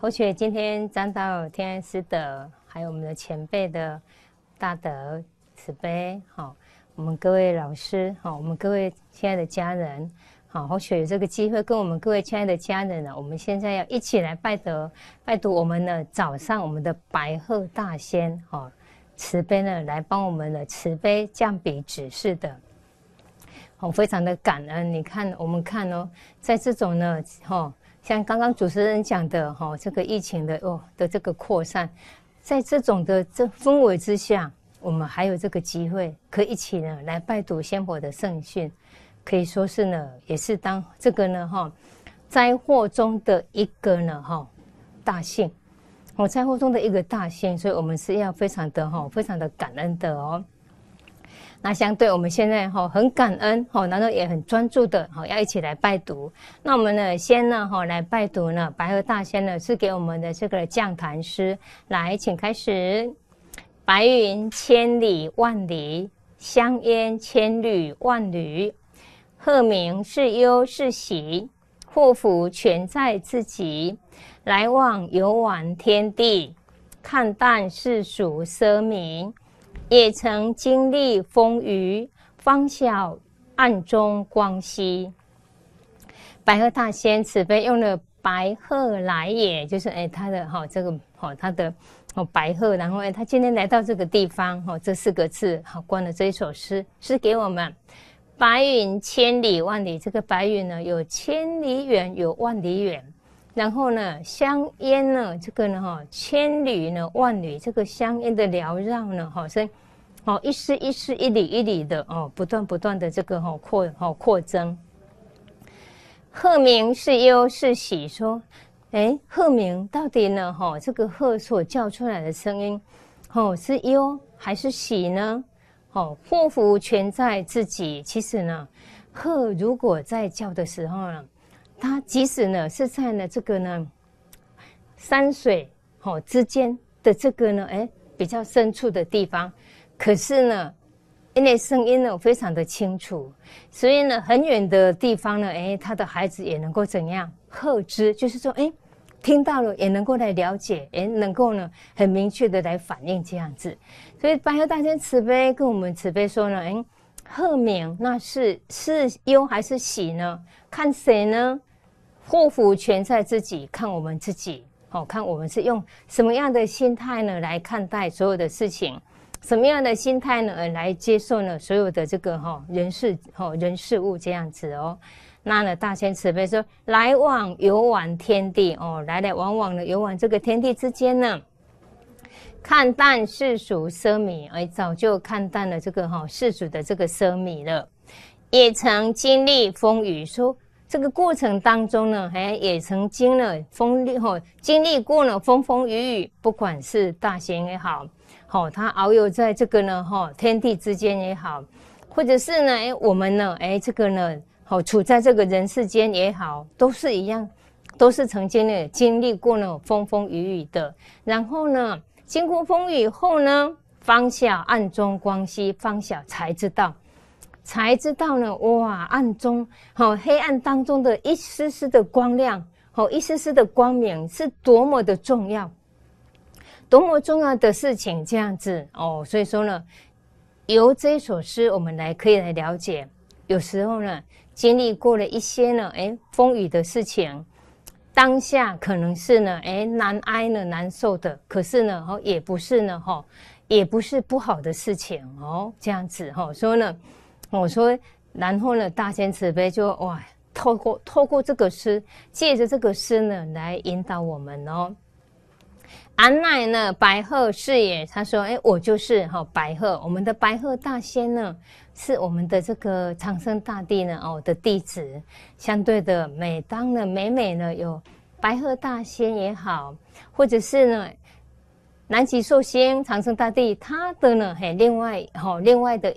侯雪，今天沾到天师的，还有我们的前辈的，大德慈悲，好，我们各位老师，好，我们各位亲爱的家人，好，或许有这个机会跟我们各位亲爱的家人呢，我们现在要一起来拜读，拜读我们的早上我们的白鹤大仙，哈慈悲呢，来帮我们的慈悲降笔指示的，我非常的感恩。你看，我们看哦，在这种呢，哈。像刚刚主持人讲的哈，这个疫情的哦的这个扩散，在这种的这氛围之下，我们还有这个机会，可以一起呢来拜读先伯的圣训，可以说是呢，也是当这个呢哈灾祸中的一个呢哈大幸，哦灾祸中的一个大幸，所以我们是要非常的哈，非常的感恩的哦。那相对我们现在哈很感恩哈，然后也很专注的哈，要一起来拜读。那我们呢，先呢哈来拜读呢，白鹤大仙呢是给我们的这个降坛诗。来，请开始。白云千里万里，香烟千缕万缕。鹤鸣是忧是喜，祸福全在自己。来往游玩天地，看淡世俗奢名。也曾经历风雨，方晓暗中光息。白鹤大仙此悲用了“白鹤来”也，就是哎，他的哈这个哈他的哦白鹤，然后哎他今天来到这个地方哈，这四个字好关了这一首诗是给我们白云千里万里，这个白云呢有千里远，有万里远。然后呢，香烟呢，这个呢，哈，千缕呢，万缕，这个香烟的缭绕呢，哈，像，以，哦，一丝一丝，一缕一缕的，哦，不断不断的这个，哈，扩，哈，扩增。鹤鸣是忧是喜？说，哎，鹤鸣到底呢？哈，这个鹤所叫出来的声音，哦，是忧还是喜呢？哦，祸福全在自己。其实呢，鹤如果在叫的时候呢？他即使呢是在呢这个呢，山水吼之间的这个呢，哎比较深处的地方，可是呢，因为声音呢非常的清楚，所以呢很远的地方呢，哎他的孩子也能够怎样？贺知就是说，哎听到了也能够来了解，哎能够呢很明确的来反应这样子。所以白鹤大仙慈悲跟我们慈悲说呢，哎贺鸣那是是忧还是喜呢？看谁呢？祸福全在自己，看我们自己哦，看我们是用什么样的心态呢来看待所有的事情，什么样的心态呢来接受呢所有的这个哈人事哦人事物这样子哦，那呢大千慈悲说来往游往天地哦来来往往的游往这个天地之间呢，看淡世俗奢靡，而早就看淡了这个哈世俗的这个奢靡了，也曾经历风雨说。这个过程当中呢，哎，也曾经呢经历，哦、经历过了风风雨雨。不管是大仙也好，好，他遨游在这个呢，哦、天地之间也好，或者是呢，哎，我们呢，哎，这个呢，好，处在这个人世间也好，都是一样，都是曾经呢经历过呢风风雨雨的。然后呢，经过风雨后呢，方晓暗中光系，方晓才知道。才知道呢，哇！暗中，好黑暗当中的一丝丝的光亮，好一丝丝的光明，是多么的重要，多么重要的事情，这样子哦。所以说呢，由这首诗，我们来可以来了解，有时候呢，经历过了一些呢，哎，风雨的事情，当下可能是呢，哎，难挨呢，难受的，可是呢，哦，也不是呢，哈，也不是不好的事情哦，这样子哈，以呢。我说，然后呢，大仙慈悲就哇，透过透过这个诗，借着这个诗呢，来引导我们哦。安奈呢，白鹤是也，他说，哎，我就是哈白鹤，我们的白鹤大仙呢，是我们的这个长生大帝呢哦的弟子。相对的，每当呢，每每呢，有白鹤大仙也好，或者是呢，南极寿星长生大帝，他的呢，还另外哈，另外的。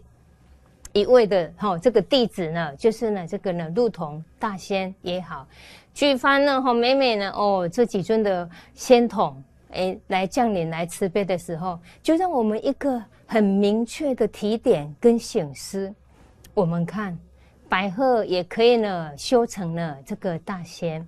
一位的哈，这个弟子呢，就是呢，这个呢，鹿童大仙也好，巨番呢，哈，每每呢，哦，这几尊的仙童，诶，来降临来慈悲的时候，就让我们一个很明确的提点跟醒思。我们看，白鹤也可以呢修成了这个大仙，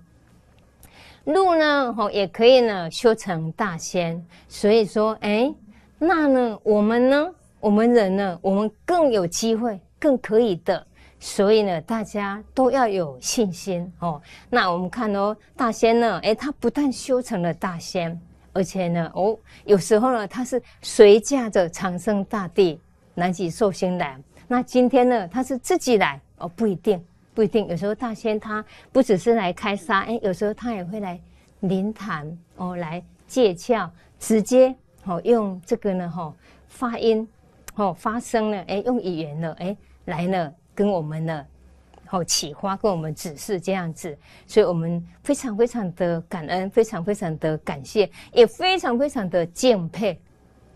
鹿呢，哈，也可以呢修成大仙。所以说，诶，那呢，我们呢？我们人呢，我们更有机会，更可以的，所以呢，大家都要有信心哦。那我们看哦，大仙呢，诶，他不但修成了大仙，而且呢，哦，有时候呢，他是随驾着长生大帝南极寿星来。那今天呢，他是自己来哦，不一定，不一定。有时候大仙他不只是来开沙，诶，有时候他也会来临潭哦，来借窍，直接哦，用这个呢，哦、发音。哦，发生了，哎，用语言了，哎，来了，跟我们呢，哦，启发，跟我们指示这样子，所以我们非常非常的感恩，非常非常的感谢，也非常非常的敬佩，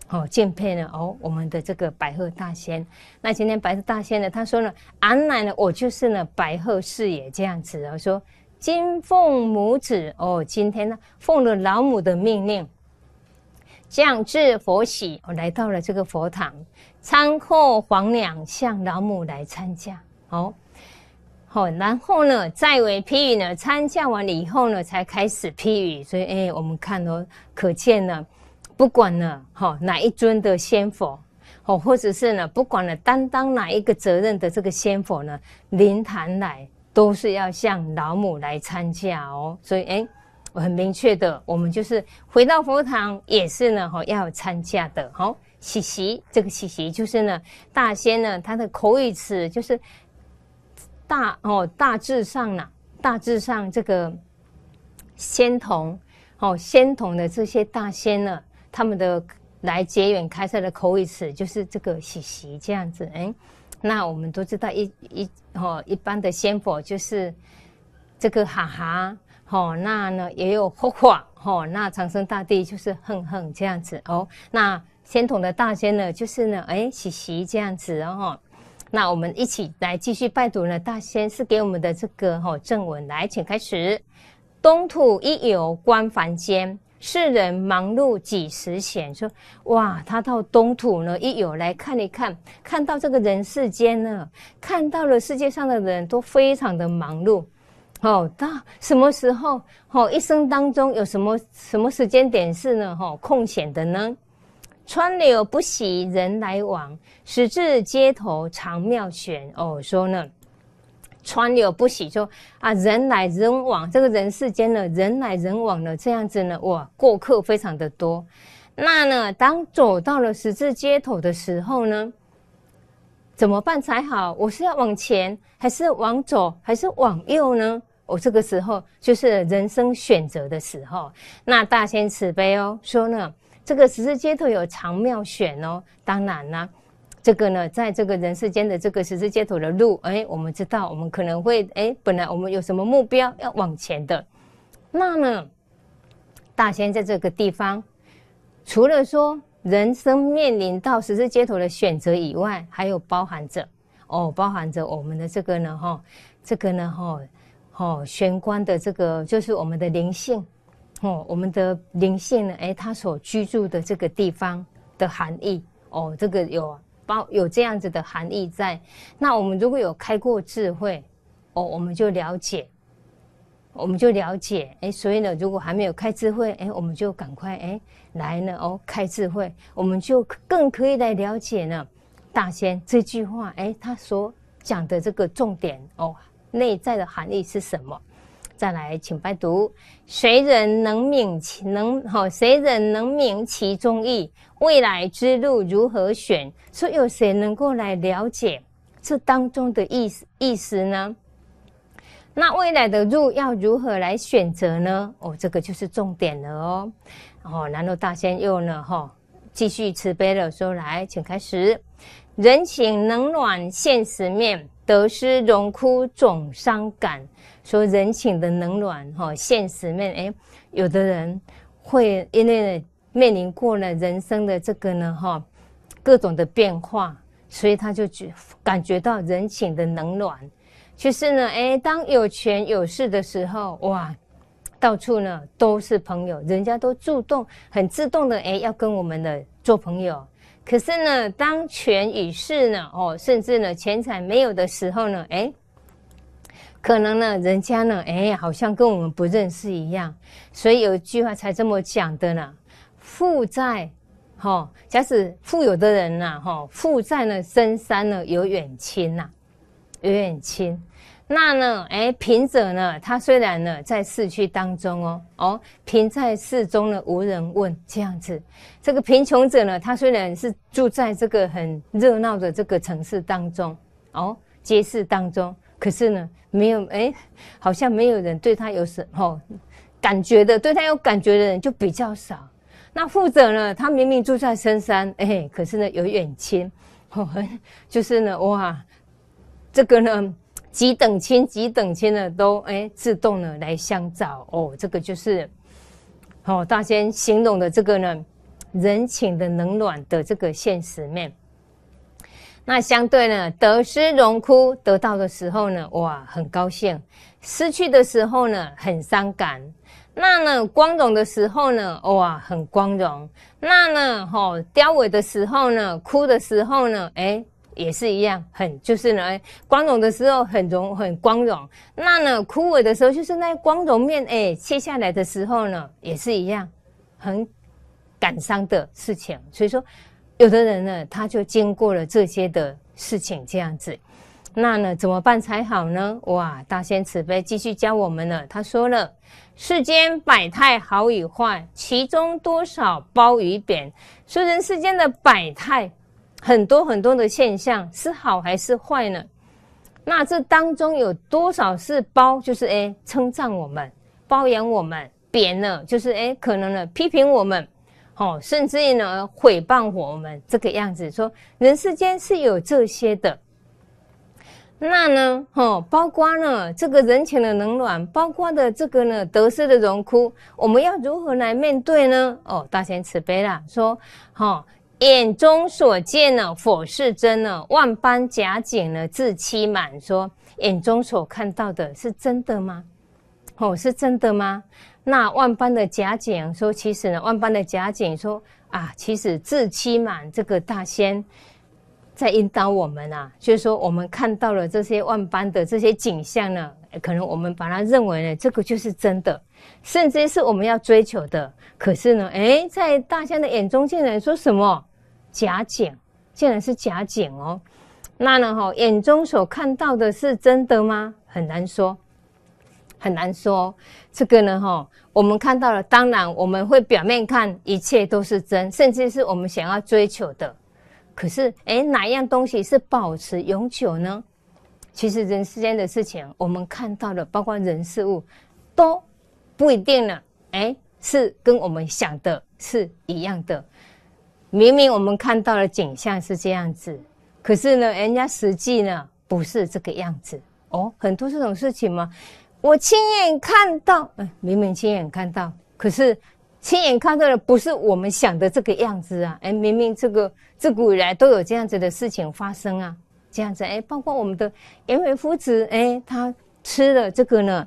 哦，敬佩呢，哦，我们的这个白鹤大仙。那今天白鹤大仙呢，他说呢，俺来呢，我就是呢，白鹤是也这样子啊，说金凤母子，哦，今天呢，奉了老母的命令，降至佛喜，我来到了这个佛堂。仓库还两项老母来参加，好，好，然后呢再为批语呢参加完了以后呢才开始批语，所以哎，我们看哦，可见呢，不管呢哈哪一尊的先佛，哦或者是呢不管呢，担当哪一个责任的这个先佛呢临坛来都是要向老母来参加哦，所以哎，我很明确的，我们就是回到佛堂也是呢哈要参加的，好。喜喜，这个喜喜就是呢，大仙呢，他的口语词就是大哦，大致上呢，大致上这个仙童哦，仙童的这些大仙呢，他们的来结缘开设的口语词就是这个喜喜这样子，哎，那我们都知道一一哦，一般的仙佛就是这个哈哈哦，那呢也有呵呵哦，那长生大帝就是哼哼这样子哦，那。仙童的大仙呢，就是呢，哎，学习这样子，哦，那我们一起来继续拜读呢。大仙是给我们的这个哈正文，来，请开始。东土一游观凡间，世人忙碌几时闲？说哇，他到东土呢一游来看一看，看到这个人世间呢，看到了世界上的人都非常的忙碌，哦，到什么时候？哦，一生当中有什么什么时间点是呢？哦，空闲的呢？川流不息，人来往，十字街头常妙旋。哦，说呢，川流不息，说啊，人来人往，这个人世间呢，人来人往的这样子呢，哇，过客非常的多。那呢，当走到了十字街头的时候呢，怎么办才好？我是要往前，还是往左，还是往右呢？我这个时候就是人生选择的时候。那大仙慈悲哦，说呢。这个十字街头有长妙选哦，当然啦。这个呢，在这个人世间的这个十字街头的路，哎，我们知道，我们可能会哎，本来我们有什么目标要往前的，那呢，大仙在这个地方，除了说人生面临到十字街头的选择以外，还有包含着哦，包含着我们的这个呢，哈，这个呢，哈，哦，玄关的这个就是我们的灵性。哦，我们的灵性呢？哎，他所居住的这个地方的含义哦，这个有包有这样子的含义在。那我们如果有开过智慧，哦，我们就了解，我们就了解。哎，所以呢，如果还没有开智慧，哎，我们就赶快哎来呢，哦，开智慧，我们就更可以来了解呢。大仙这句话，哎，他所讲的这个重点哦，内在的含义是什么？再来，请拜读。谁人能明其能？哈，谁人能明其中意？未来之路如何选？说有谁能够来了解这当中的意思意思呢？那未来的路要如何来选择呢？哦，这个就是重点了哦。然后大仙又呢，哈，继续慈悲了，说来，请开始。人情冷暖现实面，得失荣枯总伤感。说人情的冷暖，哈，现实面，哎，有的人会因为面临过了人生的这个呢，哈，各种的变化，所以他就觉感觉到人情的冷暖。其实呢，哎，当有权有势的时候，哇，到处呢都是朋友，人家都主动很自动的，哎，要跟我们的做朋友。可是呢，当权与势呢，哦，甚至呢钱财没有的时候呢，哎。可能呢，人家呢，哎，好像跟我们不认识一样，所以有一句话才这么讲的呢。富在，哈，假使富有的人呢，哈，富在呢深山呢有远亲呐，有远亲。那呢，哎，贫者呢，他虽然呢在市区当中哦哦，贫在市中呢无人问这样子。这个贫穷者呢，他虽然是住在这个很热闹的这个城市当中，哦，街市当中。可是呢，没有哎，好像没有人对他有什么感觉的，对他有感觉的人就比较少。那或者呢，他明明住在深山，哎，可是呢有远亲哦，就是呢哇，这个呢几等亲几等亲呢都哎自动呢来相找哦，这个就是好大仙形容的这个呢人情的冷暖的这个现实面。那相对呢，得失荣枯，得到的时候呢，哇，很高兴；失去的时候呢，很伤感。那呢，光荣的时候呢，哇，很光荣。那呢，哦，凋萎的时候呢，哭的时候呢，哎，也是一样，很就是呢，光荣的时候很荣很光荣。那呢，枯萎的时候就是那光荣面，哎，切下来的时候呢，也是一样，很感伤的事情。所以说。有的人呢，他就经过了这些的事情，这样子，那呢怎么办才好呢？哇，大仙慈悲继续教我们了，他说了：世间百态，好与坏，其中多少褒与贬。说人世间的百态，很多很多的现象是好还是坏呢？那这当中有多少是褒，就是诶称赞我们、褒扬我们；贬呢，就是诶可能呢批评我们。哦，甚至呢，诽谤我们这个样子，说人世间是有这些的。那呢，哦，包括呢，这个人情的冷暖，包括的这个呢，得失的荣枯，我们要如何来面对呢？哦，大仙慈悲了，说，哦，眼中所见呢，否是真呢？万般假景呢，自欺满。说眼中所看到的是真的吗？哦，是真的吗？那万般的假景，说其实呢，万般的假景，说啊，其实自欺满这个大仙在引导我们呐。就是说，我们看到了这些万般的这些景象呢，可能我们把它认为呢，这个就是真的，甚至是我们要追求的。可是呢，诶，在大仙的眼中，竟然说什么假景，竟然是假景哦。那呢，哈，眼中所看到的是真的吗？很难说。很难说，这个呢，哈，我们看到了，当然我们会表面看一切都是真，甚至是我们想要追求的。可是，哎，哪样东西是保持永久呢？其实人世间的事情，我们看到的，包括人事物，都不一定呢。哎，是跟我们想的是一样的。明明我们看到的景象是这样子，可是呢，人家实际呢不是这个样子哦。很多这种事情嘛。我亲眼看到，哎，明明亲眼看到，可是亲眼看到的不是我们想的这个样子啊！哎，明明这个自古以来都有这样子的事情发生啊，这样子哎，包括我们的颜回夫子，哎，他吃了这个呢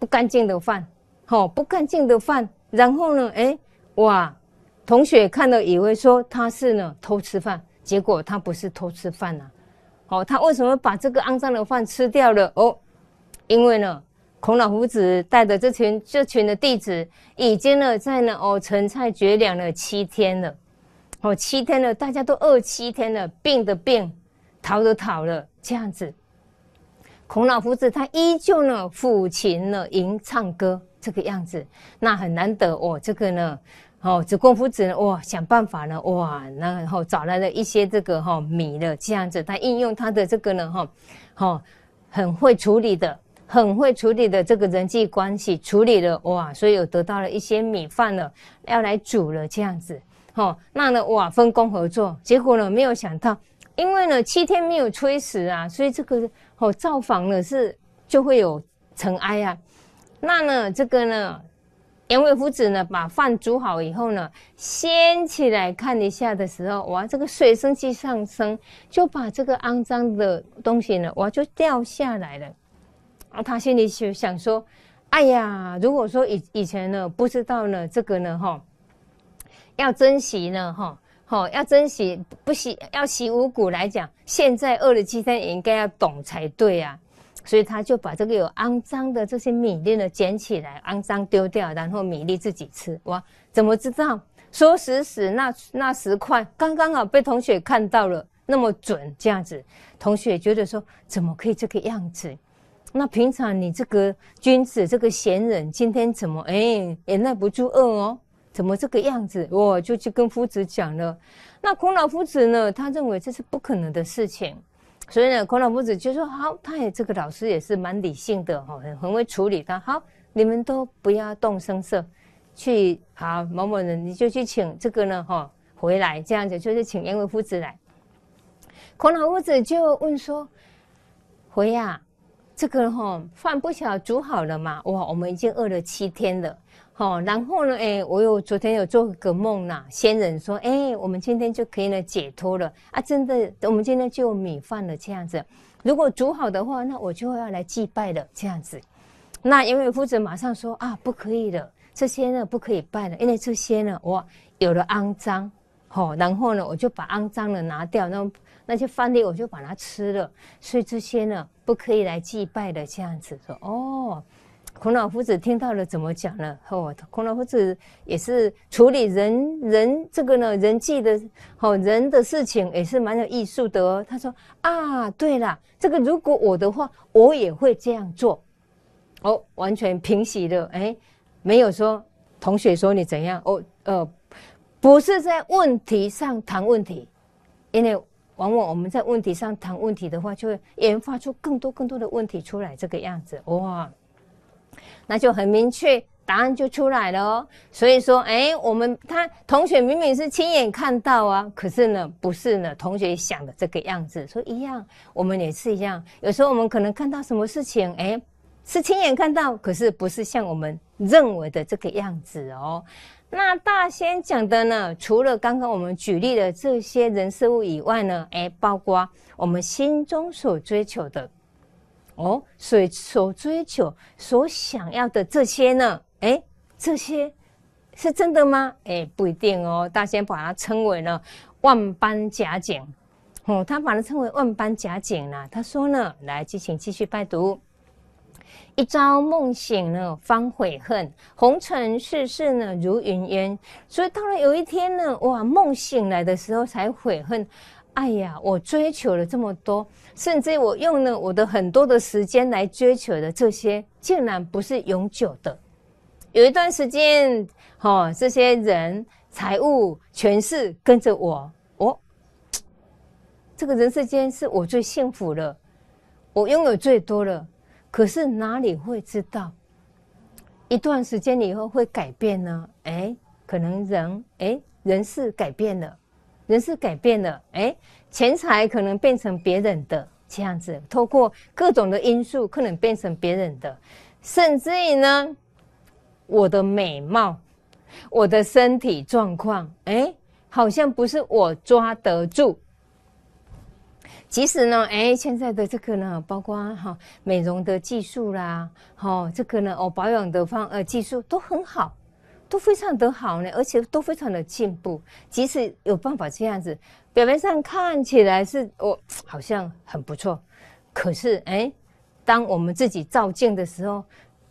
不干净的饭，好，不干净的饭，然后呢，哎，哇，同学看到以为说他是呢偷吃饭，结果他不是偷吃饭呐，好，他为什么把这个肮脏的饭吃掉了？哦。因为呢，孔老夫子带着这群这群的弟子，已经呢在呢哦，陈菜绝粮了七天了，哦，七天了，大家都饿七天了，病的病，逃的逃了，这样子，孔老夫子他依旧呢抚琴呢吟唱歌，这个样子，那很难得哦，这个呢，哦，子贡夫子哇想办法呢哇，然后找来了一些这个哈米了这样子，他应用他的这个呢哈，哈很会处理的。很会处理的这个人际关系，处理了哇，所以有得到了一些米饭了，要来煮了这样子，哦，那呢哇，分工合作，结果呢没有想到，因为呢七天没有催食啊，所以这个吼造房呢是就会有尘埃啊，那呢这个呢，杨伟夫子呢把饭煮好以后呢，掀起来看一下的时候，哇，这个水蒸气上升，就把这个肮脏的东西呢哇就掉下来了。啊，他心里想说：“哎呀，如果说以以前呢，不知道呢，这个呢，哈，要珍惜呢，哈，好要珍惜，不惜要惜五谷来讲，现在饿了七天也应该要懂才对啊。所以他就把这个有肮脏的这些米粒呢捡起来，肮脏丢掉，然后米粒自己吃。哇，怎么知道说时迟那那时快，刚刚好被同学看到了，那么准这样子，同学觉得说怎么可以这个样子？”那平常你这个君子这个贤人，今天怎么哎也耐不住饿哦？怎么这个样子？我就去跟夫子讲了。那孔老夫子呢？他认为这是不可能的事情，所以呢，孔老夫子就说：“好，他也这个老师也是蛮理性的哈，很会处理的。好，你们都不要动声色，去好某某人，你就去请这个呢哈回来，这样子就是请颜回夫子来。孔老夫子就问说：‘回呀。’这个哈饭不巧煮好了嘛？哇，我们已经饿了七天了。好，然后呢？哎，我有昨天有做个梦呐，仙人说：“哎，我们今天就可以呢解脱了啊！”真的，我们今天就有米饭了。这样子，如果煮好的话，那我就要来祭拜了。这样子，那因为夫子马上说：“啊，不可以了，这些呢不可以拜了，因为这些呢，我有了肮脏。”好，然后呢，我就把肮脏的拿掉，那那些饭粒我就把它吃了。所以这些呢。不可以来祭拜的，这样子说哦。孔老夫子听到了怎么讲呢？哦，孔老夫子也是处理人人这个呢人际的好人的事情，也是蛮有艺术的。他说啊，对了，这个如果我的话，我也会这样做。哦，完全平息的，哎，没有说同学说你怎样，哦，呃，不是在问题上谈问题，因为。往往我们在问题上谈问题的话，就会研发出更多更多的问题出来，这个样子哇，那就很明确答案就出来了哦。所以说，哎，我们他同学明明是亲眼看到啊，可是呢不是呢，同学想的这个样子，说一样，我们也是一样。有时候我们可能看到什么事情，哎。是亲眼看到，可是不是像我们认为的这个样子哦。那大仙讲的呢？除了刚刚我们举例的这些人事物以外呢？哎，包括我们心中所追求的哦，所所追求、所想要的这些呢？哎，这些是真的吗？哎，不一定哦。大仙把它称为呢万般假景哦，他把它称为万般假景啦。他说呢，来，敬请继续拜读。一朝梦醒了，方悔恨；红尘世事呢，如云烟。所以，到了有一天呢，哇，梦醒来的时候才悔恨。哎呀，我追求了这么多，甚至我用了我的很多的时间来追求的这些，竟然不是永久的。有一段时间，哈，这些人、财物、权势跟着我，我这个人世间是我最幸福了，我拥有最多了。可是哪里会知道，一段时间以后会改变呢？哎，可能人，哎，人是改变了，人是改变了，哎，钱财可能变成别人的这样子，透过各种的因素，可能变成别人的，甚至于呢，我的美貌，我的身体状况，哎，好像不是我抓得住。即使呢，哎，现在的这个呢，包括哈美容的技术啦，哈，这个呢，哦，保养的方呃技术都很好，都非常的好呢，而且都非常的进步。即使有办法这样子，表面上看起来是我好像很不错，可是哎，当我们自己照镜的时候，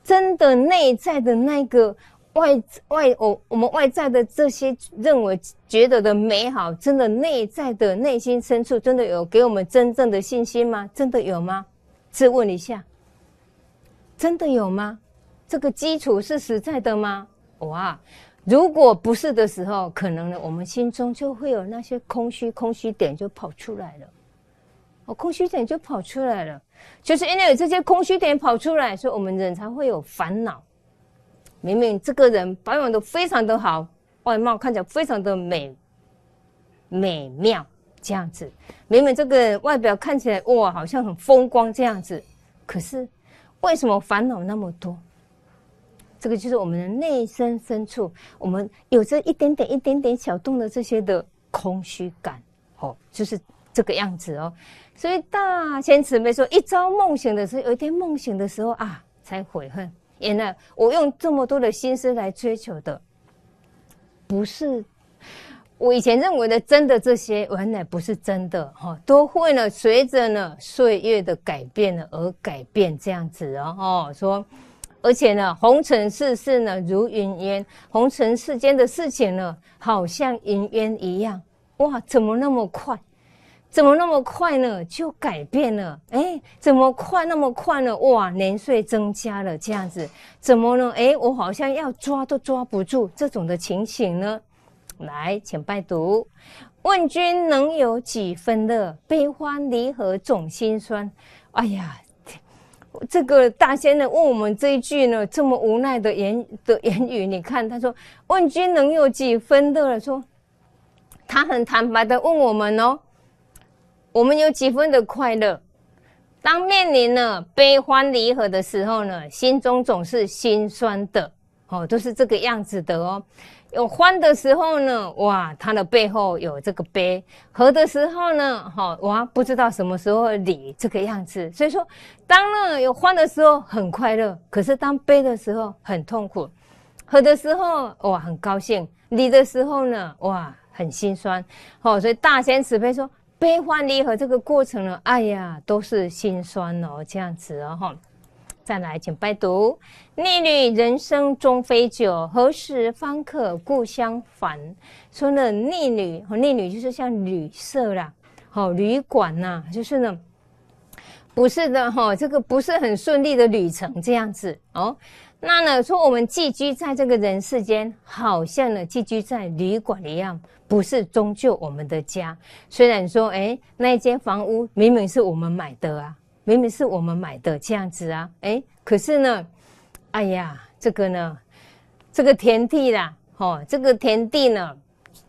真的内在的那个。外外，我我们外在的这些认为觉得的美好，真的内在的内心深处，真的有给我们真正的信心吗？真的有吗？质问一下，真的有吗？这个基础是实在的吗？哇！如果不是的时候，可能呢我们心中就会有那些空虚，空虚点就跑出来了。哦，空虚点就跑出来了，就是因为有这些空虚点跑出来，所以我们人才会有烦恼。明明这个人保养的非常的好，外貌看起来非常的美，美妙这样子。明明这个外表看起来哇，好像很风光这样子，可是为什么烦恼那么多？这个就是我们的内心深处，我们有着一点点、一点点小洞的这些的空虚感，哦，就是这个样子哦。所以大千慈悲说：“一朝梦醒的时候，有一天梦醒的时候啊，才悔恨。”原来我用这么多的心思来追求的，不是我以前认为的真的这些，原来不是真的哈，都会呢随着呢岁月的改变呢而改变这样子哦哦，说而且呢，红尘世事呢如云烟，红尘世间的事情呢好像云烟一样，哇，怎么那么快？怎么那么快呢？就改变了？哎，怎么快那么快呢？哇，年岁增加了这样子，怎么呢？哎，我好像要抓都抓不住这种的情形呢。来，请拜读。问君能有几分乐？悲欢离合总心酸。哎呀，这个大仙人问我们这一句呢，这么无奈的言的言语，你看他说：“问君能有几分乐？”说，他很坦白的问我们哦。我们有几分的快乐，当面临了悲欢离合的时候呢，心中总是心酸的哦，都是这个样子的哦。有欢的时候呢，哇，他的背后有这个悲；合的时候呢，哈哇，不知道什么时候离这个样子。所以说，当了有欢的时候很快乐，可是当悲的时候很痛苦；合的时候哇很高兴，离的时候呢哇很心酸。哦，所以大仙慈悲说。悲欢离合这个过程呢，哎呀，都是心酸哦，这样子哦哈。再来，请拜读：逆旅人生终非酒，何时方可故乡返？说呢，逆旅和逆旅就是像旅社了，哦，旅馆呐，就是呢，不是的哈，这个不是很顺利的旅程这样子哦。那呢？说我们寄居在这个人世间，好像呢寄居在旅馆一样，不是终究我们的家。虽然说，哎，那一间房屋明明是我们买的啊，明明是我们买的这样子啊，哎，可是呢，哎呀，这个呢，这个田地啦，哦，这个田地呢，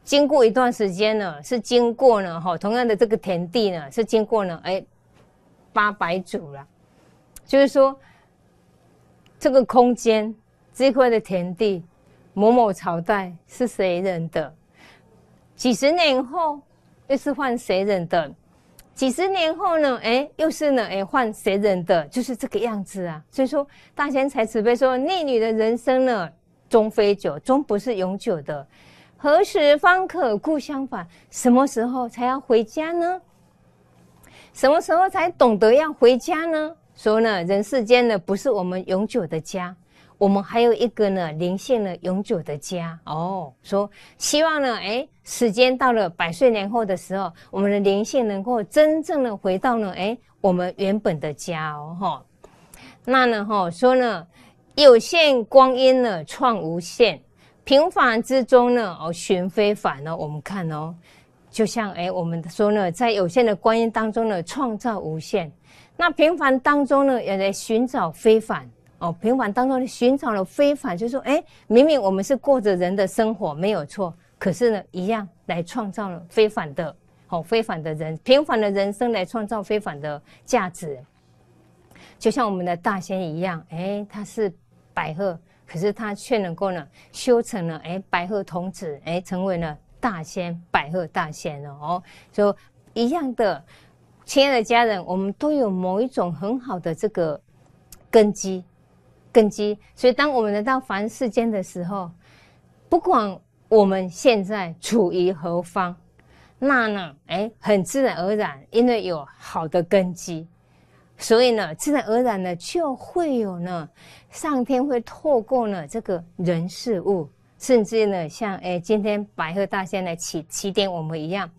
经过一段时间呢，是经过呢，哈，同样的这个田地呢，是经过呢，哎，八百组了，就是说。这个空间这块的田地，某某朝代是谁人的？几十年后又是换谁人的？几十年后呢？哎，又是呢？哎，换谁人的？就是这个样子啊！所以说，大贤才慈悲说，逆女的人生呢，终非久，终不是永久的。何时方可故乡返？什么时候才要回家呢？什么时候才懂得要回家呢？说呢，人世间呢不是我们永久的家，我们还有一个呢灵性呢永久的家哦。说希望呢，哎，时间到了百岁年后的时候，我们的灵性能够真正的回到呢，哎，我们原本的家哦哈。那呢哈说呢，有限光阴呢创无限，平凡之中呢哦寻非凡呢。我们看哦，就像哎，我们说呢，在有限的光阴当中呢创造无限。那平凡当中呢，也在寻找非凡哦。平凡当中寻找了非凡，就说哎，明明我们是过着人的生活，没有错。可是呢，一样来创造了非凡的，哦，非凡的人，平凡的人生来创造非凡的价值。就像我们的大仙一样，哎，他是白鹤，可是他却能够呢修成了哎白鹤童子，哎，成为了大仙，白鹤大仙哦，就一样的。亲爱的家人，我们都有某一种很好的这个根基，根基。所以，当我们来到凡世间的时候，不管我们现在处于何方，那呢，哎，很自然而然，因为有好的根基，所以呢，自然而然呢，就会有呢，上天会透过呢这个人事物，甚至呢，像哎，今天白鹤大仙来启起点我们一样。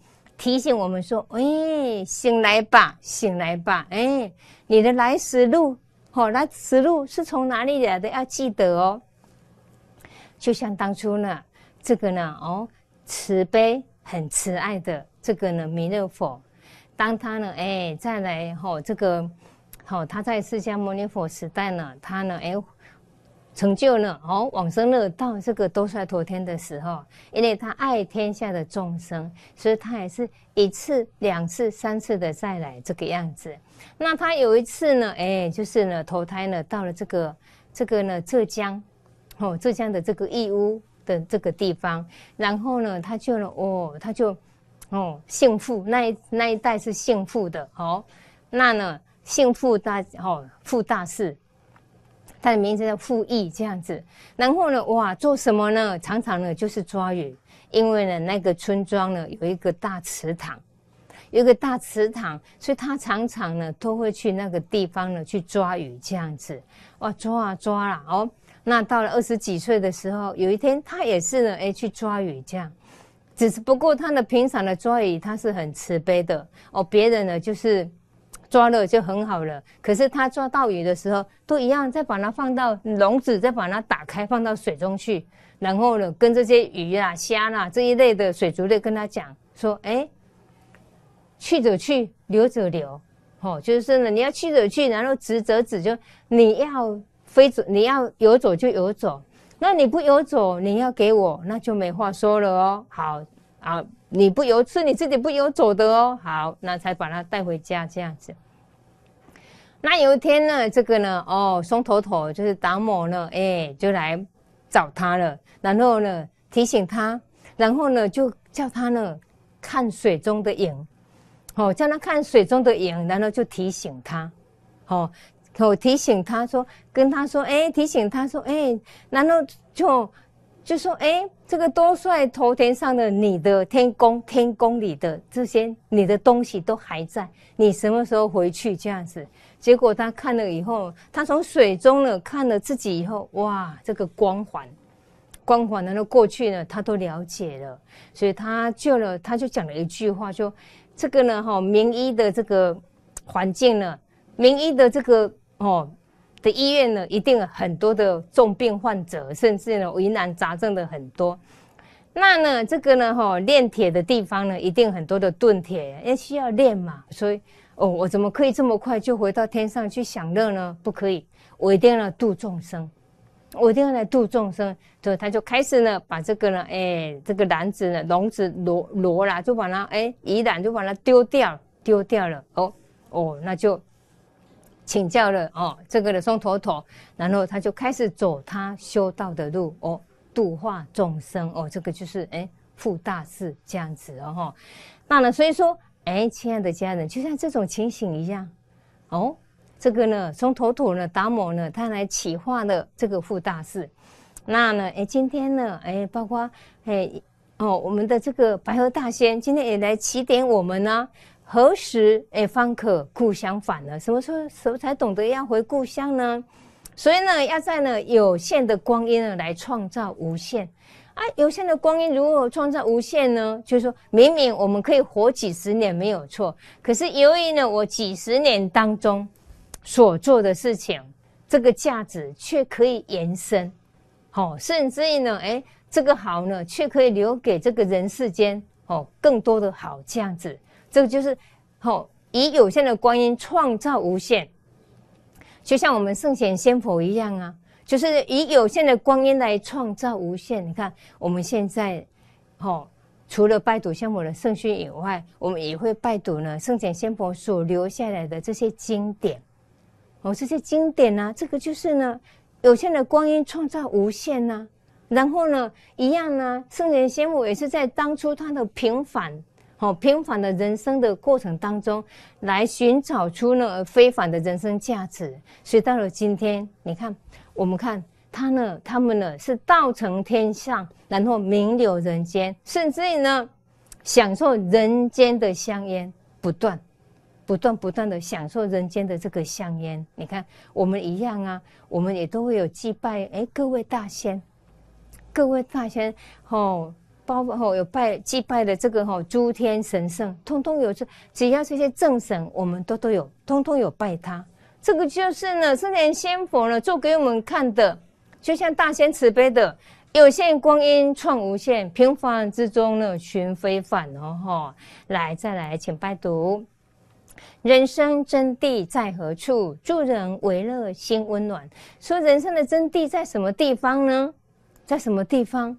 提醒我们说：“哎，醒来吧，醒来吧！哎，你的来时路，吼，来时路是从哪里来的？要记得哦。就像当初呢，这个呢，哦，慈悲很慈爱的这个呢，弥勒佛，当他呢，哎，再来吼，这个，吼，他在释迦牟尼佛时代呢，他呢，哎。”成就呢，哦，往生了。到这个多衰陀天的时候，因为他爱天下的众生，所以他也是一次、两次、三次的再来这个样子。那他有一次呢，哎，就是呢，投胎呢，到了这个这个呢，浙江，哦，浙江的这个义乌的这个地方。然后呢，他就呢，哦，他就，哦，姓傅，那一那一代是姓傅的，哦，那呢，姓傅大，哦，傅大士。他的名字叫傅毅这样子，然后呢，哇，做什么呢？常常呢就是抓鱼，因为呢那个村庄呢有一个大池塘，有一个大池塘，所以他常常呢都会去那个地方呢去抓鱼，这样子，哇，抓啊抓啦哦。那到了二十几岁的时候，有一天他也是呢，哎，去抓鱼这样，只是不过他的平常的抓鱼他是很慈悲的哦，别人呢就是。抓了就很好了，可是他抓到鱼的时候都一样，再把它放到笼子，再把它打开，放到水中去，然后呢，跟这些鱼啊、虾啦这一类的水族类跟他讲说：，哎，去者去，留者留，哦，就是呢，你要去者去，然后直者直，就你要飞走，你要游走就游走，那你不游走，你要给我，那就没话说了哦。好。啊，你不由是你自己不由走的哦。好，那才把他带回家这样子。那有一天呢，这个呢，哦，松头头就是达摩呢，哎，就来找他了。然后呢，提醒他，然后呢，就叫他呢看水中的影，哦，叫他看水中的影，然后就提醒他，哦，提醒他说，跟他说，哎，提醒他说，哎，然后就。就说：“哎，这个多帅！头顶上的你的天宫，天宫里的这些你的东西都还在。你什么时候回去？这样子。”结果他看了以后，他从水中呢看了自己以后，哇，这个光环，光环，然那过去呢，他都了解了，所以他救了。他就讲了一句话说：“这个呢，哈，名医的这个环境呢，名医的这个哦。”的医院呢，一定很多的重病患者，甚至呢疑难杂症的很多。那呢，这个呢，哈炼铁的地方呢，一定很多的锻铁，因为需要炼嘛。所以，哦，我怎么可以这么快就回到天上去享乐呢？不可以，我一定要度众生，我一定要来度众生。所以他就开始呢，把这个呢，哎，这个篮子呢，笼子挪挪啦，就把它哎一揽，就把它丢掉，丢掉了。哦哦，那就。请教了哦，这个的松妥妥，然后他就开始走他修道的路哦，度化众生哦，这个就是哎，负大事这样子哦哈。那呢，所以说哎，亲爱的家人，就像这种情形一样哦，这个呢，松妥妥呢，达摩呢，他来启化了这个负大事。那呢，哎，今天呢，哎，包括哎哦，我们的这个白鹤大仙今天也来指点我们呢。何时哎，方可故乡返呢？什么时候、什么才懂得要回故乡呢？所以呢，要在呢有限的光阴呢来创造无限啊！有限的光阴如何创造无限呢？就是说，明明我们可以活几十年没有错，可是由于呢，我几十年当中所做的事情，这个价值却可以延伸，好，甚至呢，哎，这个好呢，却可以留给这个人世间哦更多的好，这样子。这个就是，吼，以有限的光阴创造无限，就像我们圣贤先佛一样啊，就是以有限的光阴来创造无限。你看，我们现在，吼，除了拜读先佛的圣训以外，我们也会拜读呢圣贤先佛所留下来的这些经典，哦，这些经典呢，这个就是呢，有限的光阴创造无限呢。然后呢，一样呢，圣贤先佛也是在当初他的平凡。好平凡的人生的过程当中，来寻找出呢非凡的人生价值。所以到了今天，你看，我们看他呢，他们呢是道成天上，然后名留人间，甚至呢，享受人间的香烟不断，不断不断的享受人间的这个香烟。你看，我们一样啊，我们也都会有祭拜。哎，各位大仙，各位大仙，哦。有拜祭拜的这个哈诸天神圣，通通有这只要是些正神，我们都都有，通通有拜他。这个就是呢，圣贤仙佛呢，做给我们看的，就像大仙慈悲的，有限光阴创无限，平凡之中呢寻非凡哦哈。来，再来，请拜读。人生真谛在何处？助人为乐心温暖。说人生的真谛在什么地方呢？在什么地方？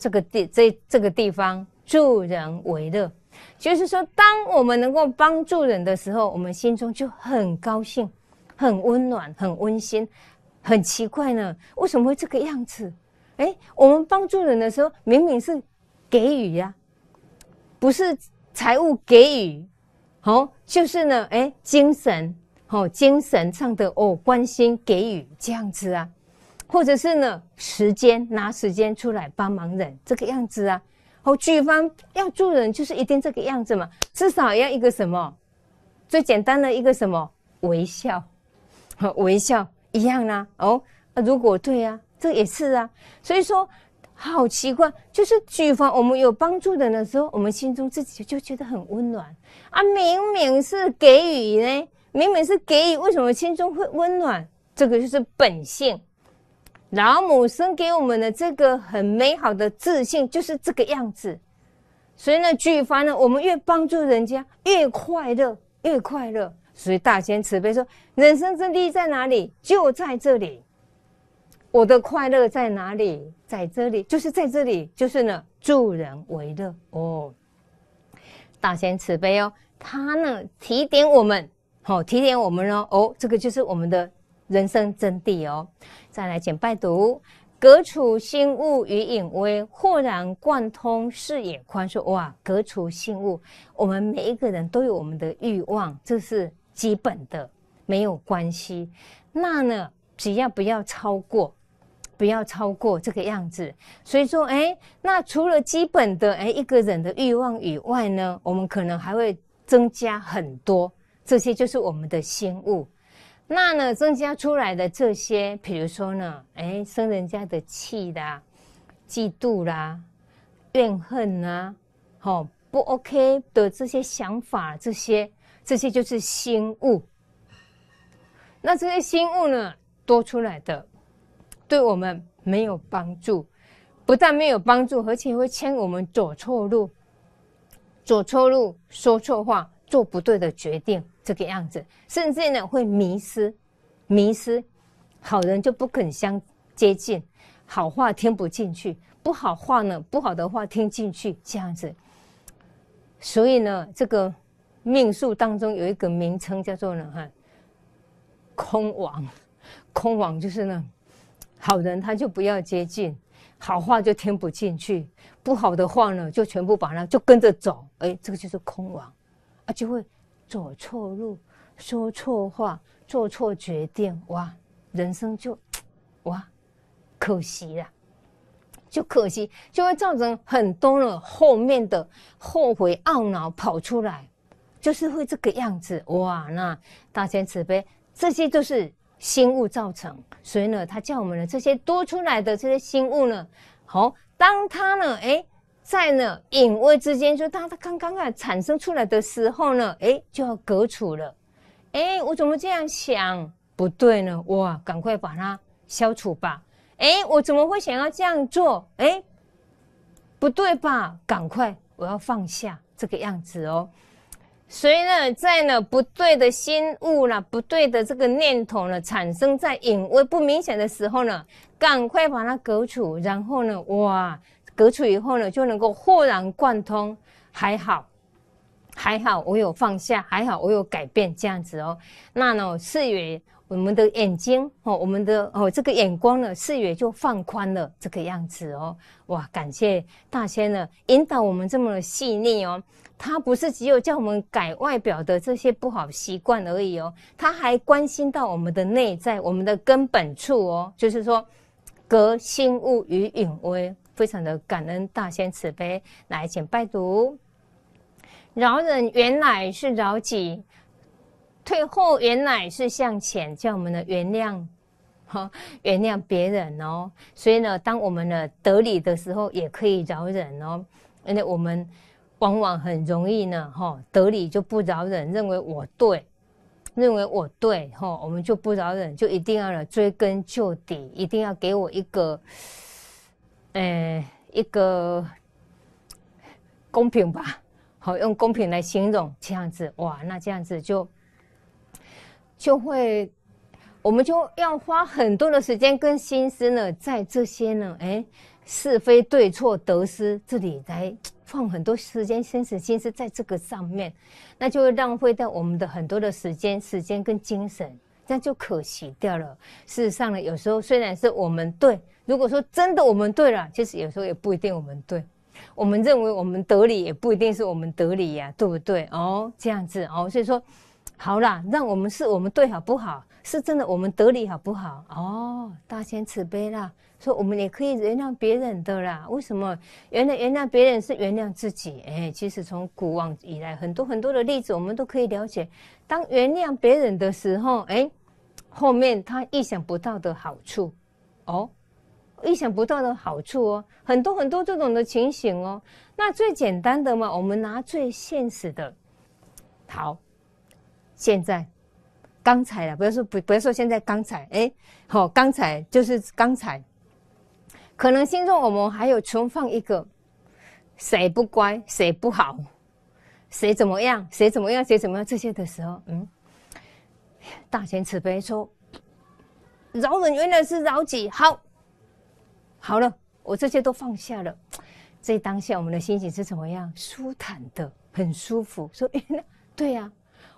这个地这这个地方助人为乐，就是说，当我们能够帮助人的时候，我们心中就很高兴、很温暖、很温馨。很奇怪呢，为什么会这个样子？哎，我们帮助人的时候，明明是给予呀，不是财务给予，好，就是呢，哎，精神哦，精神上的哦，关心给予这样子啊。或者是呢？时间拿时间出来帮忙人，这个样子啊！哦，举方要助人，就是一定这个样子嘛。至少要一个什么？最简单的一个什么？微笑，微笑一样啦。哦，如果对啊，这也是啊。所以说，好奇怪，就是举方我们有帮助人的时候，我们心中自己就觉得很温暖啊。明明是给予呢，明明是给予，为什么心中会温暖？这个就是本性。老母生给我们的这个很美好的自信，就是这个样子。所以呢，举凡呢，我们越帮助人家，越快乐，越快乐。所以大仙慈悲说，人生真谛在哪里？就在这里。我的快乐在哪里？在这里，就是在这里，就是呢，助人为乐哦。大仙慈悲哦，他呢，提点我们，好，提点我们哦。哦，这个就是我们的人生真谛哦。再来，简拜读，隔除心物与隐微，豁然贯通，视野宽恕，哇，隔除心物，我们每一个人都有我们的欲望，这是基本的，没有关系。那呢，只要不要超过，不要超过这个样子。所以说，哎，那除了基本的哎一个人的欲望以外呢，我们可能还会增加很多，这些就是我们的心物。那呢，增加出来的这些，比如说呢，哎，生人家的气的、嫉妒啦、怨恨呐，好不 OK 的这些想法，这些这些就是心物。那这些心物呢，多出来的，对我们没有帮助，不但没有帮助，而且会牵我们走错路，走错路，说错话，做不对的决定。这个样子，甚至呢会迷失，迷失，好人就不肯相接近，好话听不进去，不好话呢不好的话听进去，这样子。所以呢，这个命数当中有一个名称叫做呢哈，空王，空王就是呢，好人他就不要接近，好话就听不进去，不好的话呢就全部把它就跟着走，哎，这个就是空王，啊就会。走错路，说错话，做错决定，哇，人生就 哇可惜了，就可惜，就会造成很多的后面的后悔懊恼跑出来，就是会这个样子，哇，那大千慈悲，这些都是心物造成，所以呢，他叫我们的这些多出来的这些心物呢，好，当他呢，哎。在呢，隐微之间，就它它刚刚啊产生出来的时候呢，哎，就要隔除了。哎，我怎么这样想？不对呢，哇，赶快把它消除吧。哎，我怎么会想要这样做？哎，不对吧？赶快，我要放下这个样子哦。所以呢，在呢不对的心物了，不对的这个念头呢，产生在隐微不明显的时候呢，赶快把它隔除，然后呢，哇。隔出以后呢，就能够豁然贯通。还好，还好，我有放下，还好，我有改变，这样子哦。那呢，视野，我们的眼睛哦，我们的哦，这个眼光呢，视野就放宽了，这个样子哦。哇，感谢大仙呢，引导我们这么细腻哦。他不是只有叫我们改外表的这些不好习惯而已哦，他还关心到我们的内在，我们的根本处哦，就是说，革新物与隐微。非常的感恩大仙慈悲来，请拜读。饶人原来是饶己，退后原来是向前，叫我们的原谅，原谅别人哦。所以呢，当我们的得理的时候，也可以饶忍哦。而且我们往往很容易呢，哈，得理就不饶忍，认为我对，认为我对，哈，我们就不饶忍，就一定要了追根究底，一定要给我一个。哎，一个公平吧，好用公平来形容，这样子哇，那这样子就就会，我们就要花很多的时间跟心思呢，在这些呢，哎，是非对错得失这里来放很多时间心思心思在这个上面，那就会浪费掉我们的很多的时间、时间跟精神，那就可惜掉了。事实上呢，有时候虽然是我们对。如果说真的我们对了，其实有时候也不一定我们对。我们认为我们得理也不一定是我们得理呀，对不对？哦，这样子哦，所以说，好啦，让我们是我们对好不好？是真的我们得理好不好？哦，大千慈悲啦，说我们也可以原谅别人的啦。为什么原谅原谅别人是原谅自己？哎，其实从古往以来很多很多的例子，我们都可以了解。当原谅别人的时候，哎，后面他意想不到的好处，哦。意想不到的好处哦，很多很多这种的情形哦。那最简单的嘛，我们拿最现实的。好，现在刚才了，不要说不不要说现在刚才，哎，好刚才就是刚才，可能心中我们还有存放一个谁不乖谁不好，谁怎么样谁怎么样谁怎么样这些的时候，嗯，大千慈悲说，饶人原来是饶己，好。好了，我这些都放下了，在 当下我们的心情是怎么样？舒坦的，很舒服。说，哎，对呀，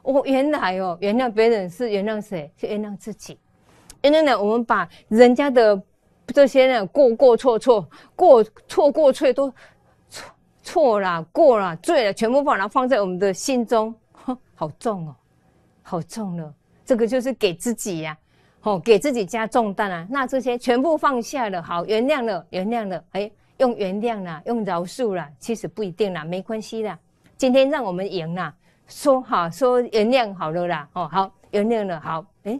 我原来哦，原谅别人是原谅谁？是原谅自己。因为呢，我们把人家的这些呢过过错错过错过错都错错了过了罪了，全部把它放在我们的心中，好重哦，好重了。这个就是给自己呀。哦，给自己加重担啊。那这些全部放下了，好，原谅了，原谅了，哎，用原谅了，用饶恕了，其实不一定啦，没关系啦。今天让我们赢啦，说好，说原谅好了啦，哦，好，原谅了，好，哎，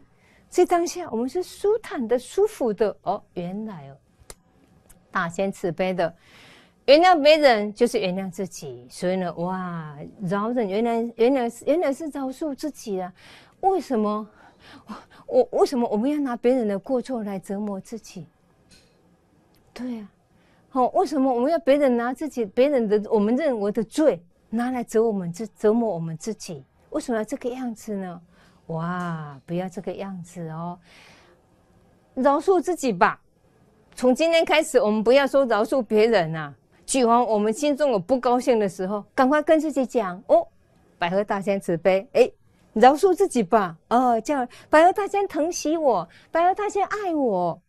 这当下我们是舒坦的、舒服的。哦，原来哦，大仙慈悲的，原谅别人就是原谅自己，所以呢，哇，饶人原来原来原来是饶恕自己啊！为什么？我为什么我们要拿别人的过错来折磨自己？对啊，好，为什么我们要别人拿自己别人的我们认为的罪拿来折我们自折磨我们自己？为什么要这个样子呢？哇，不要这个样子哦，饶恕自己吧。从今天开始，我们不要说饶恕别人啊。举凡我们心中有不高兴的时候，赶快跟自己讲哦，百合大仙慈悲，哎。饶恕自己吧，哦，叫白鹤大仙疼惜我，白鹤大仙爱我，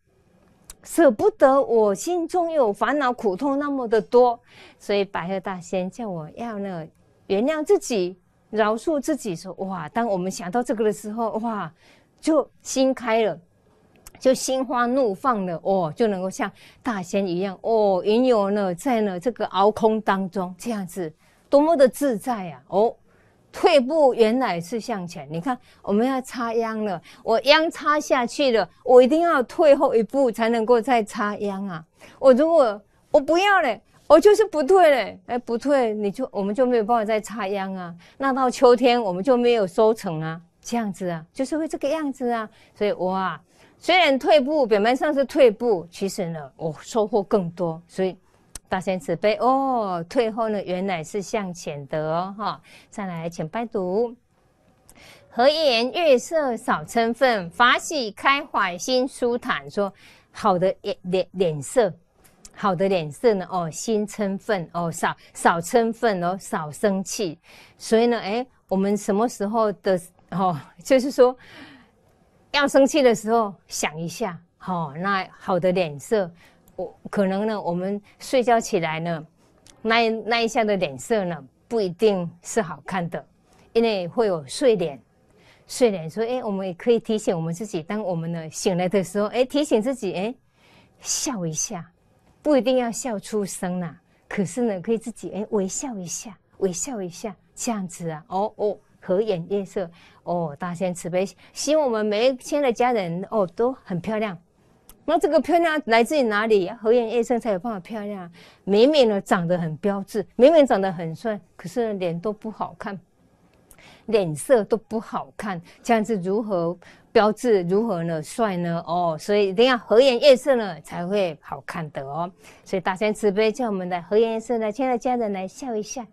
舍不得我心中有烦恼苦痛那么的多，所以白鹤大仙叫我要呢原谅自己，饶恕自己。说哇，当我们想到这个的时候，哇，就心开了，就心花怒放的哦，就能够像大仙一样哦，云游呢在呢这个遨空当中，这样子多么的自在呀哦。退步原来是向前，你看，我们要插秧了，我秧插下去了，我一定要退后一步才能够再插秧啊。我如果我不要嘞，我就是不退嘞，哎，不退你就我们就没有办法再插秧啊。那到秋天我们就没有收成啊，这样子啊，就是会这个样子啊。所以哇，虽然退步表面上是退步，其实呢我收获更多，所以。大仙慈悲哦，退后呢，原来是向前的哦，哈。再来，请拜读。和颜悦色，少嗔忿，法喜开怀，心舒坦。说好的脸脸脸色，好的脸色呢？哦，心嗔分哦，少少嗔分哦，少生气。所以呢，诶，我们什么时候的哦？就是说，要生气的时候，想一下，好，那好的脸色。我可能呢，我们睡觉起来呢，那那一下的脸色呢，不一定是好看的，因为会有睡脸。睡脸说，哎，我们也可以提醒我们自己，当我们呢醒来的时候，哎，提醒自己，哎，笑一下，不一定要笑出声呐，可是呢，可以自己哎微笑一下，微笑一下，这样子啊，哦哦，和颜悦色，哦，大仙慈悲，希望我们每一天的家人哦都很漂亮。那这个漂亮来自于哪里？和颜悦色才有办法漂亮。美美呢，长得很标致，美美长得很帅，可是脸都不好看，脸色都不好看，这样子如何标致？如何呢帅呢？哦，所以一定要和颜悦色呢才会好看的哦？所以大慈悲叫我们的和颜悦色呢，亲爱的家人来笑一下，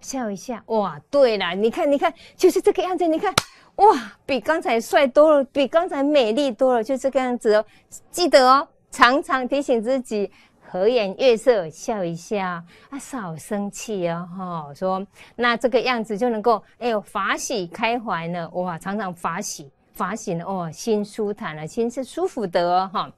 笑一下。哇，对了，你看，你看，就是这个样子，你看。哇，比刚才帅多了，比刚才美丽多了，就这个样子哦。记得哦，常常提醒自己，和颜悦色笑一下，啊，少生气哦。哈。说那这个样子就能够，哎呦，法喜开怀呢。哇，常常法喜法喜呢，哦，心舒坦了，心是舒服的哈。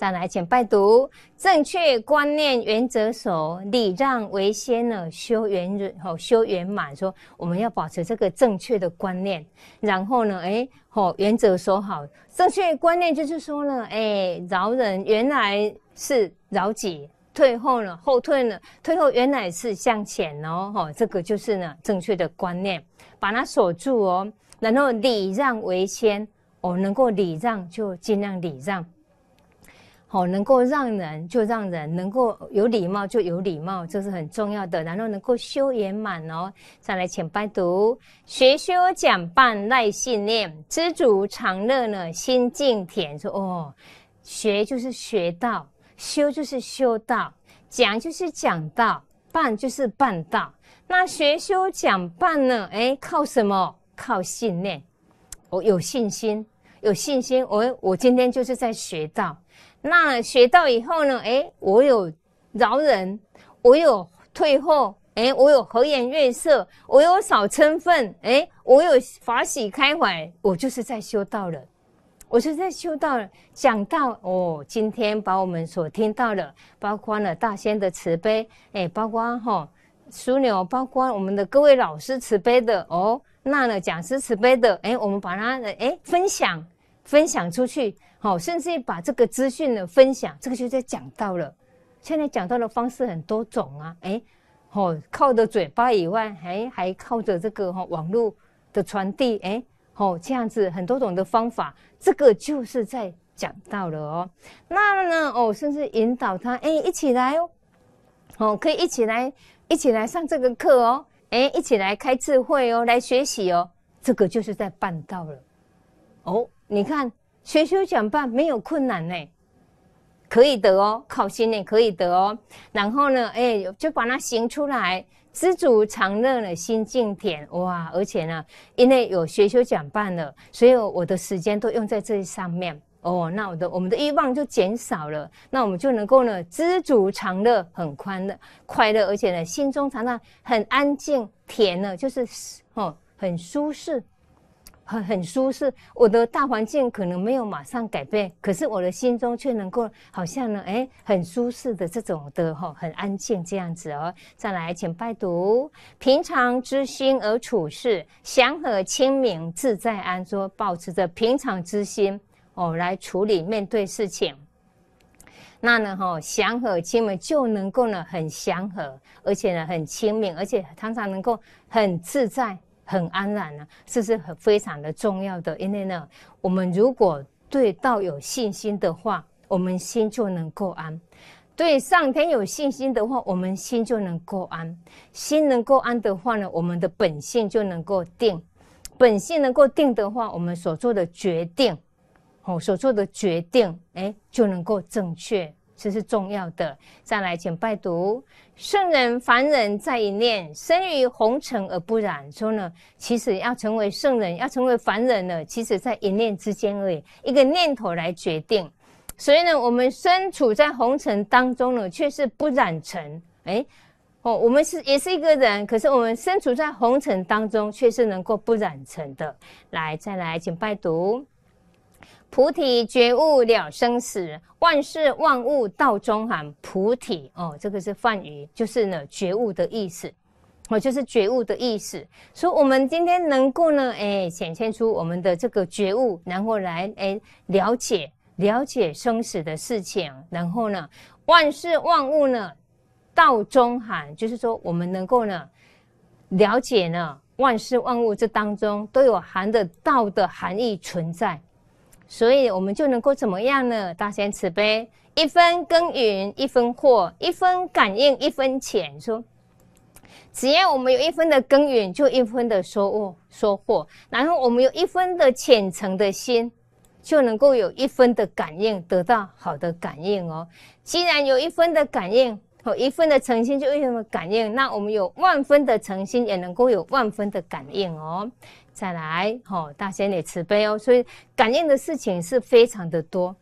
再来，请拜读正确观念原则守礼让为先呢，修圆润哦，修圆满。说我们要保持这个正确的观念，然后呢，诶哦，原则守好。正确观念就是说呢，诶饶人原来是饶己，退后了，后退了，退后原来是向前哦，哦，这个就是呢正确的观念，把它锁住哦，然后礼让为先哦，能够礼让就尽量礼让。好，能够让人就让人能够有礼貌，就有礼貌，这是很重要的。然后能够修圆满哦，再来请拜读学修讲办赖信念，知足常乐呢，心境恬。说哦，学就是学到，修就是修道，讲就是讲道，办就是办道。那学修讲办呢？诶，靠什么？靠信念。我有信心，有信心。我我今天就是在学道。那学到以后呢？诶，我有饶人，我有退后，诶，我有和颜悦色，我有少嗔忿，诶，我有法喜开怀，我就是在修道了。我是在修道讲到哦，今天把我们所听到的，包括了大仙的慈悲，哎，包括哈枢纽，包括我们的各位老师慈悲的哦，那呢讲师慈悲的，哎，我们把它的哎分享分享出去。好，甚至把这个资讯的分享，这个就在讲到了。现在讲到的方式很多种啊，哎，哦，靠着嘴巴以外，还还靠着这个哈网络的传递，哎，哦，这样子很多种的方法，这个就是在讲到了哦。那呢，哦，甚至引导他，哎，一起来哦，哦，可以一起来，一起来上这个课哦，哎，一起来开智慧哦，来学习哦，这个就是在办到了。哦，你看。学修讲办没有困难呢，可以得哦，考心也可以得哦。然后呢，哎，就把它行出来，知足常乐呢，心境甜哇。而且呢，因为有学修讲办了，所以我的时间都用在这上面哦。那我的我们的欲望就减少了，那我们就能够呢，知足常乐，很宽乐，快乐，而且呢，心中常常很安静，甜呢，就是哦，很舒适。很很舒适，我的大环境可能没有马上改变，可是我的心中却能够好像呢，哎，很舒适的这种的哈，很安静这样子哦。再来，请拜读：平常之心而处事，祥和清明，自在安说保持着平常之心哦，来处理面对事情。那呢，哈，祥和清明就能够呢，很祥和，而且呢，很清明，而且常常能够很自在。很安然呢，这是很非常的重要的，因为呢，我们如果对道有信心的话，我们心就能够安；对上天有信心的话，我们心就能够安。心能够安的话呢，我们的本性就能够定；本性能够定的话，我们所做的决定，哦，所做的决定，哎，就能够正确。这是重要的。再来，请拜读。圣人、凡人，在一念；生于红尘而不染。说呢，其实要成为圣人，要成为凡人呢，其实，在一念之间而已，一个念头来决定。所以呢，我们身处在红尘当中呢，却是不染尘。诶哦，我们是也是一个人，可是我们身处在红尘当中，却是能够不染尘的。来，再来，请拜读。菩提觉悟了生死，万事万物道中含菩提哦，这个是梵语，就是呢觉悟的意思，哦，就是觉悟的意思。所以，我们今天能够呢，哎，显现出我们的这个觉悟，然后来哎了解了解生死的事情，然后呢，万事万物呢道中含，就是说我们能够呢了解呢万事万物这当中都有含的道的含义存在。所以我们就能够怎么样呢？大千慈悲，一分耕耘一分获，一分感应一分钱。说，只要我们有一分的耕耘，就一分的收获；收获，然后我们有一分的虔诚的心，就能够有一分的感应，得到好的感应哦。既然有一分的感应和一份的诚心，就一分的感应？那我们有万分的诚心，也能够有万分的感应哦。再来，哦，大仙得慈悲哦。所以感应的事情是非常的多，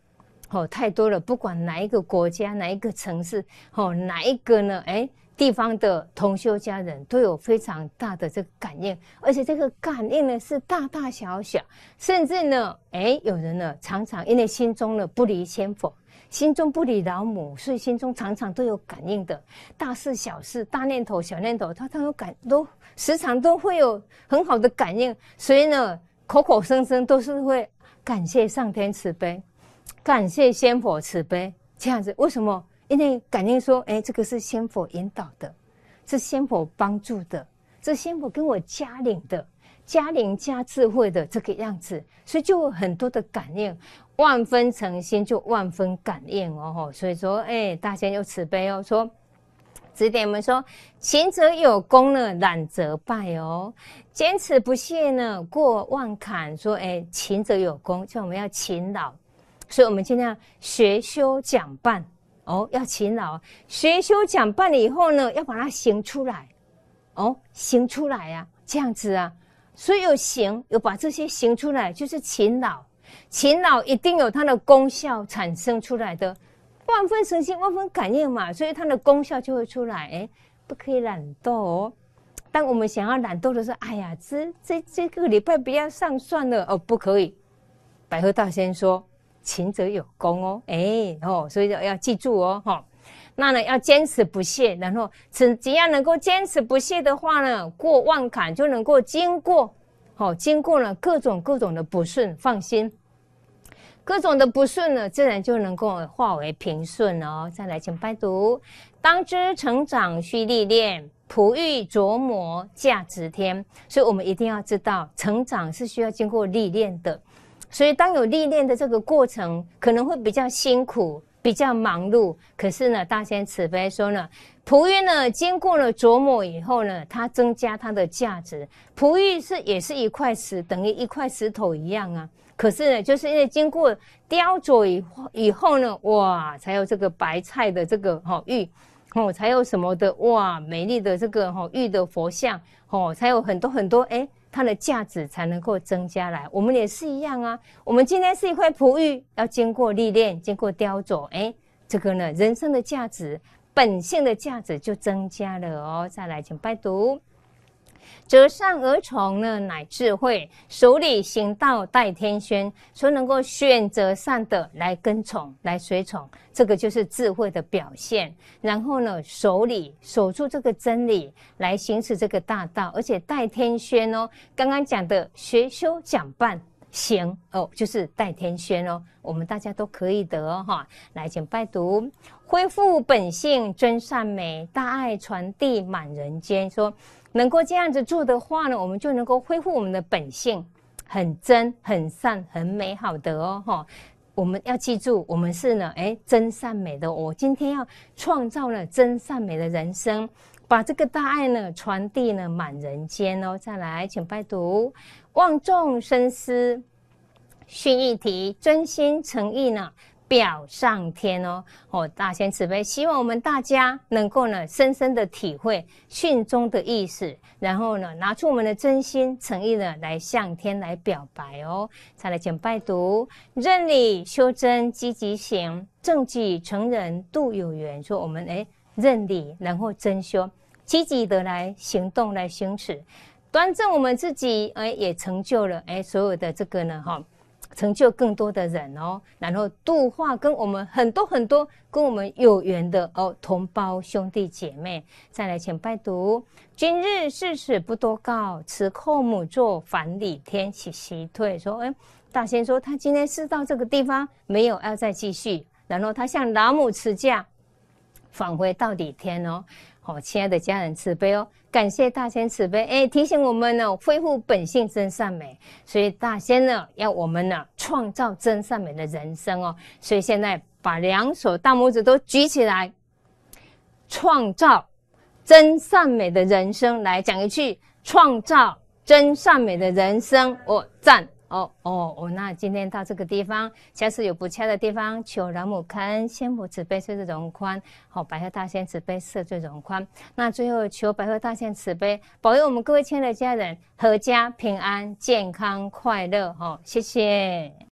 哦，太多了。不管哪一个国家、哪一个城市，哦，哪一个呢？哎，地方的同修家人都有非常大的这个感应，而且这个感应呢是大大小小，甚至呢，哎，有人呢常常因为心中呢不离先佛。心中不理老母，所以心中常常都有感应的，大事小事、大念头小念头，他他有感，都时常都会有很好的感应。所以呢，口口声声都是会感谢上天慈悲，感谢仙佛慈悲，这样子为什么？因为感应说，哎，这个是仙佛引导的，是仙佛帮助的，是仙佛跟我加领的。加灵加智慧的这个样子，所以就有很多的感应，万分诚心就万分感应哦吼。所以说，哎，大仙又慈悲哦，说指点我们说，勤者有功呢，懒则败哦。坚持不懈呢，过万坎说，哎，勤则有功，叫我们要勤劳。所以我们尽量学修讲办哦，要勤劳学修讲办了以后呢，要把它行出来哦，行出来呀，这样子啊。所以有行有把这些行出来，就是勤劳，勤劳一定有它的功效产生出来的，万分诚心，万分感应嘛，所以它的功效就会出来。诶不可以懒惰哦。当我们想要懒惰的时候，哎呀，这这这个礼拜不要上算了哦，不可以。百合大仙说，勤则有功哦，哎哦，所以要记住哦，哈。那呢，要坚持不懈，然后只只要能够坚持不懈的话呢，过万坎就能够经过，哦，经过了各种各种的不顺，放心，各种的不顺呢，自然就能够化为平顺哦。再来，请拜读：当知成长需历练，璞玉琢磨价值天。所以，我们一定要知道，成长是需要经过历练的。所以，当有历练的这个过程，可能会比较辛苦。比较忙碌，可是呢，大仙慈悲说呢，璞玉呢，经过了琢磨以后呢，它增加它的价值。璞玉是也是一块石，等于一块石头一样啊。可是呢，就是因为经过雕琢以以后呢，哇，才有这个白菜的这个哈玉，哦，才有什么的哇，美丽的这个哈玉的佛像，哦，才有很多很多哎。它的价值才能够增加来，我们也是一样啊。我们今天是一块璞玉，要经过历练，经过雕琢，哎，这个呢，人生的价值，本性的价值就增加了哦。再来，请拜读。择善而从呢，乃智慧；守里行道，代天宣。说能够选择善的来跟从，来随从，这个就是智慧的表现。然后呢，守里守住这个真理，来行使这个大道，而且代天宣哦。刚刚讲的学修讲办行哦，就是代天宣哦。我们大家都可以得哦哈。来，请拜读：恢复本性，尊善美，大爱传递满人间。说。能够这样子做的话呢，我们就能够恢复我们的本性，很真、很善、很美好的哦哈！我们要记住，我们是呢，哎，真善美的。我今天要创造了真善美的人生，把这个大爱呢传递呢满人间哦。再来，请拜读，望众生思，训一题，真心诚意呢。表上天哦，哦，大仙慈悲，希望我们大家能够呢，深深的体会信中的意思，然后呢，拿出我们的真心诚意呢，来向天来表白哦，再来请拜读，认理修真，积极行正己成人，度有缘。说我们诶认理，然后真修，积极的来行动来行持，端正我们自己，哎，也成就了哎，所有的这个呢，哈。成就更多的人哦，然后度化跟我们很多很多跟我们有缘的哦同胞兄弟姐妹，再来请拜读。今日事者不多告，慈寇母作返礼天起息退。说，哎，大仙说他今天是到这个地方，没有要再继续。然后他向老母辞驾，返回到底天哦。好，亲爱的家人慈悲哦。感谢大仙慈悲，哎，提醒我们呢，恢复本性真善美。所以大仙呢，要我们呢，创造真善美的人生哦。所以现在把两手大拇指都举起来，创造真善美的人生。来讲一句，创造真善美的人生，我赞。哦哦哦，那今天到这个地方，假次有不恰的地方，求老母坑先母慈悲摄罪容宽，好，百合大仙慈悲摄罪容宽。那最后求百合大仙慈悲，保佑我们各位亲爱的家人，阖家平安、健康、快乐。好，谢谢。